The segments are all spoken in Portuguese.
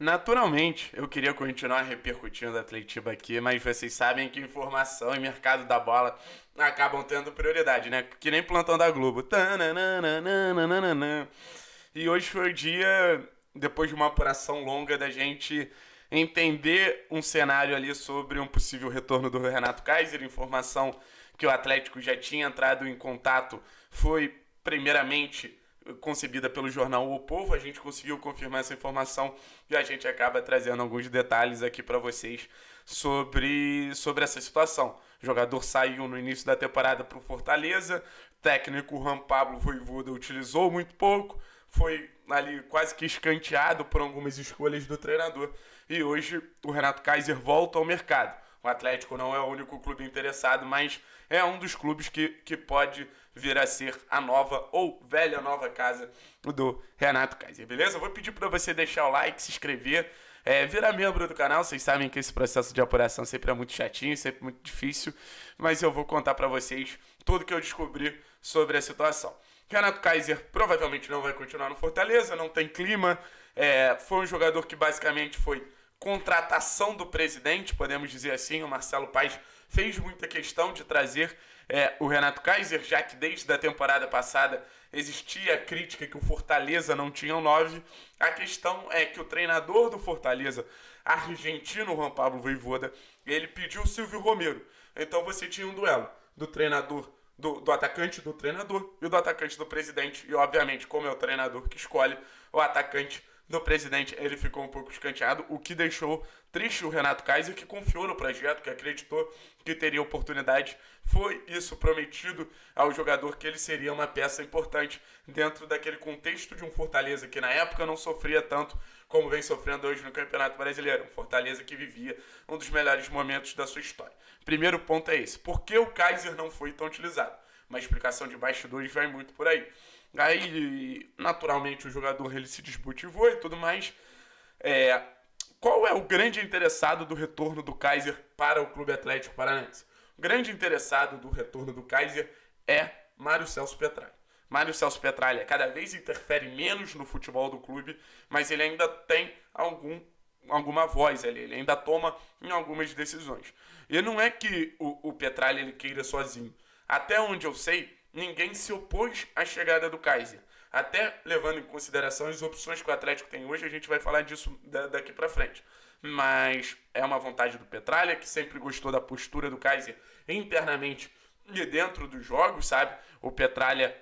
Naturalmente, eu queria continuar repercutindo a Atletiba aqui, mas vocês sabem que informação e mercado da bola acabam tendo prioridade, né? Que nem plantão da Globo. E hoje foi o dia, depois de uma apuração longa, da gente entender um cenário ali sobre um possível retorno do Renato Kaiser. Informação que o Atlético já tinha entrado em contato foi, primeiramente, concebida pelo jornal O Povo. A gente conseguiu confirmar essa informação e a gente acaba trazendo alguns detalhes aqui para vocês sobre, sobre essa situação. O jogador saiu no início da temporada para o Fortaleza, técnico Ram Pablo Voivoda utilizou muito pouco, foi ali quase que escanteado por algumas escolhas do treinador. E hoje o Renato Kaiser volta ao mercado. O Atlético não é o único clube interessado, mas é um dos clubes que, que pode vir a ser a nova ou velha nova casa do Renato Kaiser, beleza? vou pedir para você deixar o like, se inscrever, é, virar membro do canal. Vocês sabem que esse processo de apuração sempre é muito chatinho, sempre muito difícil, mas eu vou contar para vocês tudo que eu descobri sobre a situação. Renato Kaiser provavelmente não vai continuar no Fortaleza, não tem clima. É, foi um jogador que basicamente foi contratação do presidente, podemos dizer assim. O Marcelo Paes fez muita questão de trazer é, o Renato Kaiser, já que desde a temporada passada existia a crítica que o Fortaleza não tinha o 9. A questão é que o treinador do Fortaleza, argentino Juan Pablo Voivoda, ele pediu o Silvio Romero. Então você tinha um duelo do treinador, do, do atacante do treinador e do atacante do presidente. E obviamente, como é o treinador que escolhe, o atacante no presidente, ele ficou um pouco escanteado, o que deixou triste o Renato Kaiser, que confiou no projeto, que acreditou que teria oportunidade. Foi isso prometido ao jogador que ele seria uma peça importante dentro daquele contexto de um Fortaleza que na época não sofria tanto como vem sofrendo hoje no Campeonato Brasileiro. Um Fortaleza que vivia um dos melhores momentos da sua história. Primeiro ponto é esse: por que o Kaiser não foi tão utilizado? Uma explicação de bastidores vai muito por aí. Aí, naturalmente, o jogador ele se desmotivou e tudo mais. É, qual é o grande interessado do retorno do Kaiser para o Clube Atlético Paranaense? O grande interessado do retorno do Kaiser é Mário Celso Petralha. Mário Celso Petralha cada vez interfere menos no futebol do clube, mas ele ainda tem algum, alguma voz ali, ele ainda toma em algumas decisões. E não é que o, o Petralha ele queira sozinho. Até onde eu sei, ninguém se opôs à chegada do Kaiser. Até levando em consideração as opções que o Atlético tem hoje, a gente vai falar disso daqui para frente. Mas é uma vontade do Petralha, que sempre gostou da postura do Kaiser internamente e dentro dos jogos, sabe? O Petralha,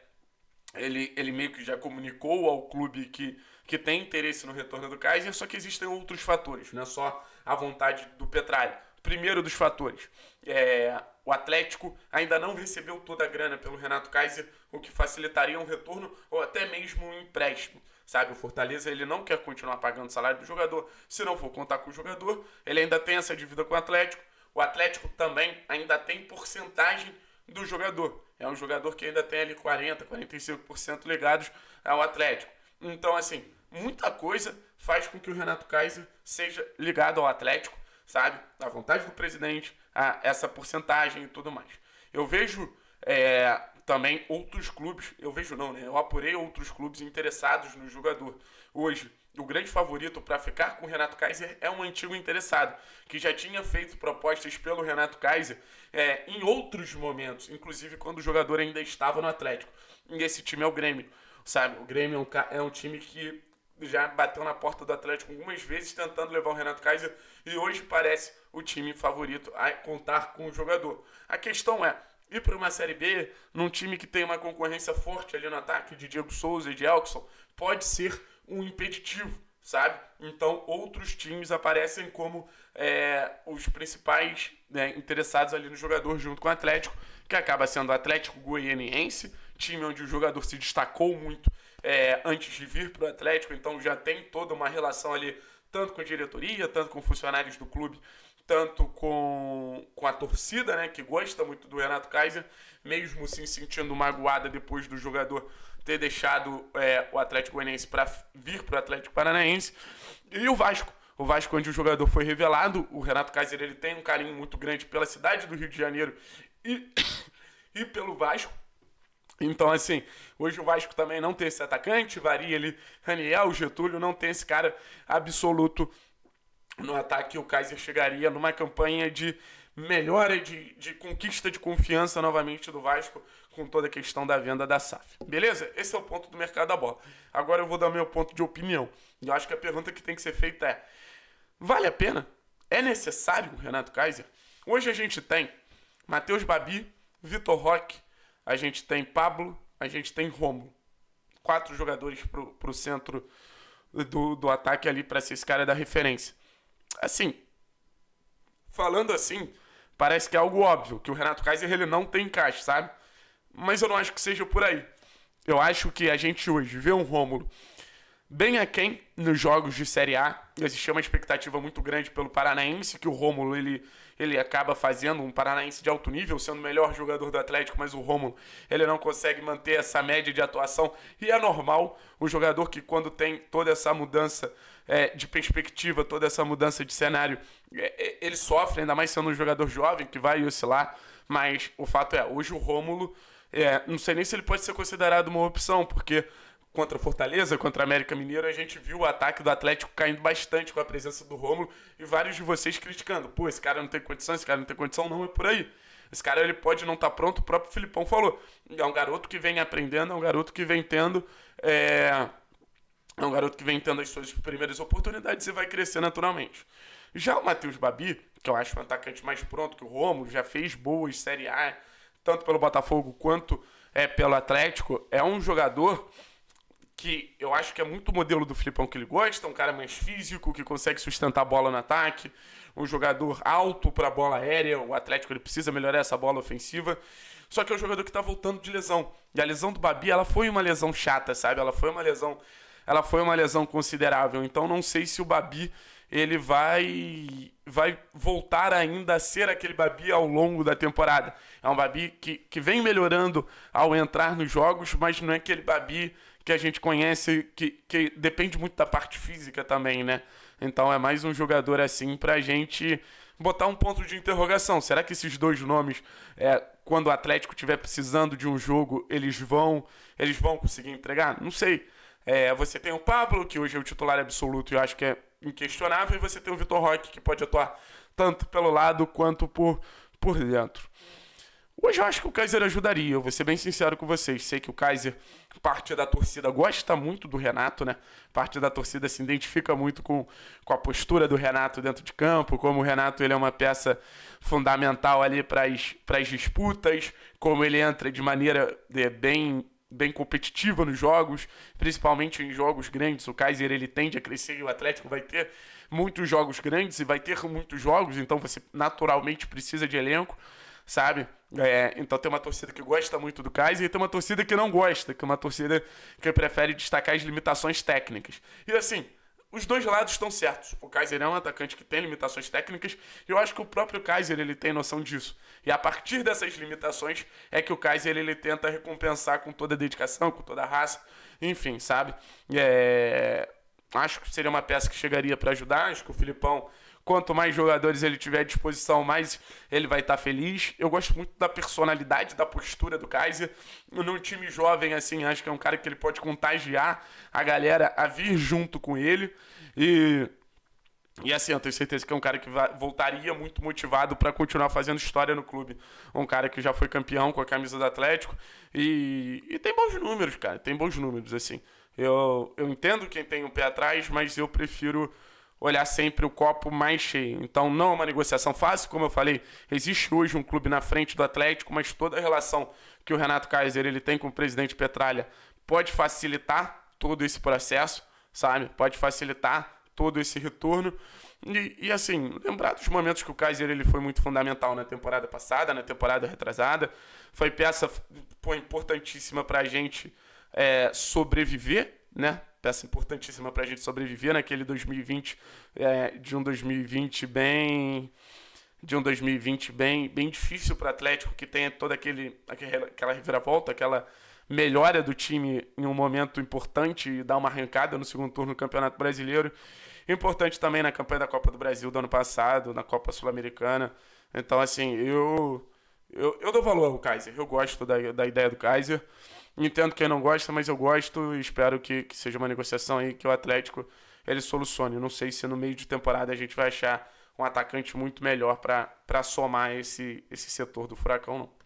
ele, ele meio que já comunicou ao clube que, que tem interesse no retorno do Kaiser, só que existem outros fatores, não é só a vontade do Petralha. Primeiro dos fatores, é, o Atlético ainda não recebeu toda a grana pelo Renato Kaiser, o que facilitaria um retorno ou até mesmo um empréstimo. Sabe, o Fortaleza ele não quer continuar pagando o salário do jogador. Se não for contar com o jogador, ele ainda tem essa dívida com o Atlético. O Atlético também ainda tem porcentagem do jogador. É um jogador que ainda tem ali 40, 45% ligados ao Atlético. Então, assim, muita coisa faz com que o Renato Kaiser seja ligado ao Atlético sabe? Da vontade do presidente, a essa porcentagem e tudo mais. Eu vejo é, também outros clubes, eu vejo não, né? Eu apurei outros clubes interessados no jogador. Hoje, o grande favorito para ficar com o Renato Kaiser é um antigo interessado, que já tinha feito propostas pelo Renato Kaiser é, em outros momentos, inclusive quando o jogador ainda estava no Atlético. E esse time é o Grêmio, sabe? O Grêmio é um, é um time que já bateu na porta do Atlético algumas vezes tentando levar o Renato Kaiser e hoje parece o time favorito a contar com o jogador. A questão é ir para uma Série B num time que tem uma concorrência forte ali no ataque de Diego Souza e de Elkson pode ser um impeditivo, sabe? Então outros times aparecem como é, os principais né, interessados ali no jogador junto com o Atlético, que acaba sendo o Atlético Goianiense time onde o jogador se destacou muito é, antes de vir para o Atlético, então já tem toda uma relação ali, tanto com a diretoria, tanto com funcionários do clube, tanto com, com a torcida, né, que gosta muito do Renato Kaiser, mesmo se sentindo magoada depois do jogador ter deixado é, o Atlético Goianiense para vir para o Atlético Paranaense, e o Vasco. O Vasco, onde o jogador foi revelado, o Renato Kaiser ele tem um carinho muito grande pela cidade do Rio de Janeiro e, e pelo Vasco. Então, assim, hoje o Vasco também não tem esse atacante, varia ali Raniel, Getúlio, não tem esse cara absoluto no ataque. O Kaiser chegaria numa campanha de melhora, de, de conquista de confiança novamente do Vasco com toda a questão da venda da SAF. Beleza? Esse é o ponto do mercado da bola. Agora eu vou dar meu ponto de opinião. Eu acho que a pergunta que tem que ser feita é: vale a pena? É necessário o Renato Kaiser? Hoje a gente tem Matheus Babi, Vitor Roque a gente tem Pablo, a gente tem Rômulo Quatro jogadores para o centro do, do ataque ali para ser esse cara da referência. Assim, falando assim, parece que é algo óbvio, que o Renato Kaiser ele não tem encaixe, sabe? Mas eu não acho que seja por aí. Eu acho que a gente hoje vê um Rômulo bem aquém nos jogos de Série A. Existia uma expectativa muito grande pelo Paranaense, que o Rômulo ele ele acaba fazendo um paranaense de alto nível, sendo o melhor jogador do Atlético, mas o Rômulo, ele não consegue manter essa média de atuação. E é normal um jogador que quando tem toda essa mudança é, de perspectiva, toda essa mudança de cenário, é, é ele sofre, ainda mais sendo um jogador jovem que vai oscilar. Mas o fato é, hoje o Rômulo, é, não sei nem se ele pode ser considerado uma opção, porque contra Fortaleza, contra América Mineiro, a gente viu o ataque do Atlético caindo bastante com a presença do Rômulo e vários de vocês criticando. Pô, esse cara não tem condição, esse cara não tem condição, não é por aí. Esse cara ele pode não estar tá pronto, o próprio Filipão falou. É um garoto que vem aprendendo, é um garoto que vem tendo. É, é um garoto que vem tendo as suas primeiras oportunidades e vai crescer naturalmente. Já o Matheus Babi, que eu acho um atacante mais pronto que o Rômulo, já fez boas Série A, tanto pelo Botafogo quanto é, pelo Atlético, é um jogador que eu acho que é muito o modelo do Filipão que ele gosta, um cara mais físico, que consegue sustentar a bola no ataque, um jogador alto para a bola aérea, o Atlético ele precisa melhorar essa bola ofensiva. Só que é um jogador que está voltando de lesão. E a lesão do Babi, ela foi uma lesão chata, sabe? Ela foi uma lesão, ela foi uma lesão considerável. Então não sei se o Babi ele vai vai voltar ainda a ser aquele Babi ao longo da temporada. É um Babi que, que vem melhorando ao entrar nos jogos, mas não é aquele Babi que a gente conhece, que, que depende muito da parte física também, né? Então é mais um jogador assim para a gente botar um ponto de interrogação. Será que esses dois nomes, é, quando o Atlético estiver precisando de um jogo, eles vão, eles vão conseguir entregar? Não sei. É, você tem o Pablo, que hoje é o titular absoluto e eu acho que é inquestionável, e você tem o Vitor Roque, que pode atuar tanto pelo lado quanto por, por dentro. Hoje eu acho que o Kaiser ajudaria, eu vou ser bem sincero com vocês. Sei que o Kaiser, parte da torcida, gosta muito do Renato, né? Parte da torcida se identifica muito com, com a postura do Renato dentro de campo, como o Renato ele é uma peça fundamental ali para as disputas, como ele entra de maneira é, bem bem competitiva nos jogos, principalmente em jogos grandes. O Kaiser ele tende a crescer e o Atlético vai ter muitos jogos grandes e vai ter muitos jogos, então você naturalmente precisa de elenco sabe? É, então tem uma torcida que gosta muito do Kaiser e tem uma torcida que não gosta, que é uma torcida que prefere destacar as limitações técnicas. E assim, os dois lados estão certos. O Kaiser é um atacante que tem limitações técnicas e eu acho que o próprio Kaiser ele tem noção disso. E a partir dessas limitações é que o Kaiser ele tenta recompensar com toda a dedicação, com toda a raça, enfim, sabe? É... Acho que seria uma peça que chegaria para ajudar. Acho que o Filipão Quanto mais jogadores ele tiver à disposição, mais ele vai estar tá feliz. Eu gosto muito da personalidade, da postura do Kaiser. Num time jovem, assim, acho que é um cara que ele pode contagiar a galera a vir junto com ele. E e assim, eu tenho certeza que é um cara que voltaria muito motivado para continuar fazendo história no clube. Um cara que já foi campeão com a camisa do Atlético e, e tem bons números, cara. Tem bons números, assim. Eu, eu entendo quem tem um pé atrás, mas eu prefiro olhar sempre o copo mais cheio. Então, não é uma negociação fácil, como eu falei. Existe hoje um clube na frente do Atlético, mas toda a relação que o Renato Kaiser ele tem com o presidente Petralha pode facilitar todo esse processo, sabe? Pode facilitar todo esse retorno. E, e, assim, lembrar dos momentos que o Kaiser ele foi muito fundamental na temporada passada, na temporada retrasada. Foi peça pô, importantíssima para a gente é, sobreviver né? Peça importantíssima para a gente sobreviver naquele 2020, é, de um 2020 bem de um 2020 bem, bem difícil para o Atlético, que tem toda aquele, aquela reviravolta, aquela melhora do time em um momento importante e dá uma arrancada no segundo turno do Campeonato Brasileiro. Importante também na campanha da Copa do Brasil do ano passado, na Copa Sul-Americana. Então, assim, eu, eu, eu dou valor ao Kaiser, eu gosto da, da ideia do Kaiser. Entendo quem não gosta, mas eu gosto e espero que, que seja uma negociação aí que o Atlético ele solucione. Não sei se no meio de temporada a gente vai achar um atacante muito melhor para somar esse, esse setor do Furacão, não.